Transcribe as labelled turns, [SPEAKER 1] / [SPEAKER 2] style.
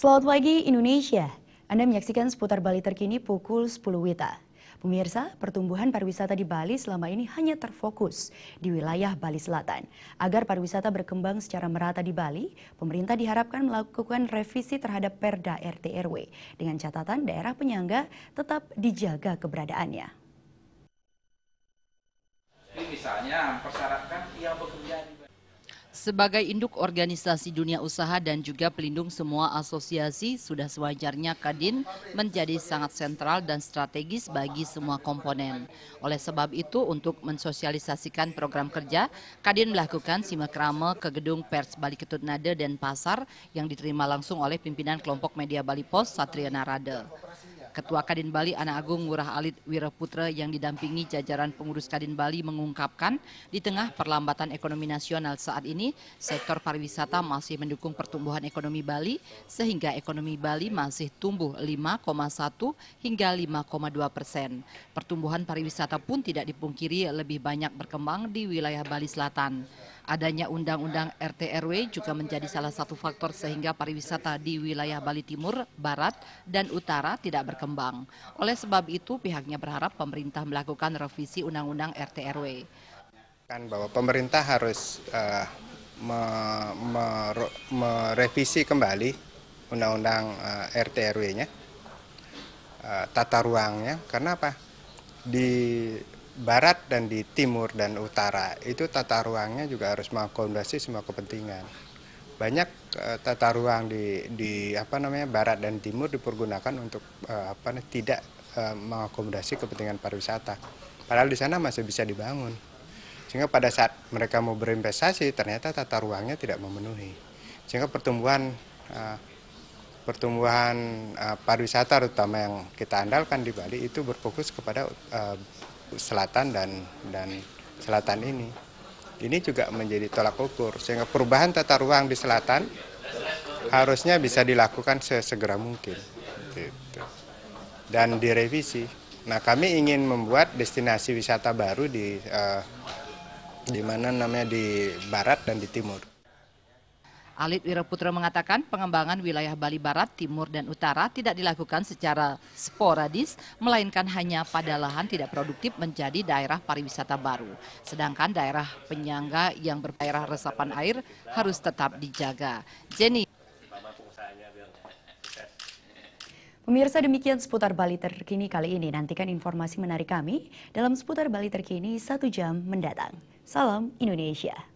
[SPEAKER 1] Selamat pagi Indonesia. Anda menyaksikan seputar Bali terkini pukul 10 WITA. Pemirsa, pertumbuhan pariwisata di Bali selama ini hanya terfokus di wilayah Bali Selatan. Agar pariwisata berkembang secara merata di Bali, pemerintah diharapkan melakukan revisi terhadap Perda RT dengan catatan daerah penyangga tetap dijaga keberadaannya.
[SPEAKER 2] Jadi misalnya persyaratkan yang bekerja di
[SPEAKER 3] sebagai induk organisasi dunia usaha dan juga pelindung semua asosiasi, sudah sewajarnya Kadin menjadi sangat sentral dan strategis bagi semua komponen. Oleh sebab itu, untuk mensosialisasikan program kerja, Kadin melakukan simakrama ke gedung pers Bali Ketut Nade dan Pasar yang diterima langsung oleh pimpinan kelompok media Bali Pos Satria Narada. Ketua Kadin Bali Anak Agung Ngurah Alit Wiraputra yang didampingi jajaran pengurus Kadin Bali mengungkapkan di tengah perlambatan ekonomi nasional saat ini, sektor pariwisata masih mendukung pertumbuhan ekonomi Bali sehingga ekonomi Bali masih tumbuh 5,1 hingga 5,2 persen. Pertumbuhan pariwisata pun tidak dipungkiri lebih banyak berkembang di wilayah Bali Selatan. Adanya undang-undang RT juga menjadi salah satu faktor sehingga pariwisata di wilayah Bali Timur, Barat, dan Utara tidak berkembang. Oleh sebab itu pihaknya berharap pemerintah melakukan revisi undang-undang RT Kan
[SPEAKER 2] bahwa pemerintah harus uh, me, me, merevisi kembali undang-undang uh, eh, rtrw nya uh, eh, tata ruangnya. Karena apa? Di barat dan di timur dan utara itu tata ruangnya juga harus mengakomodasi semua kepentingan. Banyak uh, tata ruang di di apa namanya barat dan timur dipergunakan untuk uh, apa tidak uh, mengakomodasi kepentingan pariwisata. Padahal di sana masih bisa dibangun. Sehingga pada saat mereka mau berinvestasi ternyata tata ruangnya tidak memenuhi. Sehingga pertumbuhan uh, pertumbuhan uh, pariwisata terutama yang kita andalkan di Bali itu berfokus kepada uh, selatan dan dan selatan ini. Ini juga menjadi tolak ukur sehingga perubahan tata ruang di selatan harusnya bisa dilakukan sesegera mungkin. Gitu. Dan direvisi. Nah kami ingin membuat destinasi wisata baru di uh, di mana namanya di barat dan di timur.
[SPEAKER 3] Alit Wiraputra mengatakan pengembangan wilayah Bali Barat, Timur, dan Utara tidak dilakukan secara sporadis, melainkan hanya pada lahan tidak produktif menjadi daerah pariwisata baru. Sedangkan daerah penyangga yang berdaerah resapan air harus tetap dijaga. Jenny.
[SPEAKER 1] Pemirsa demikian seputar Bali terkini kali ini. Nantikan informasi menarik kami dalam seputar Bali terkini satu jam mendatang. Salam Indonesia.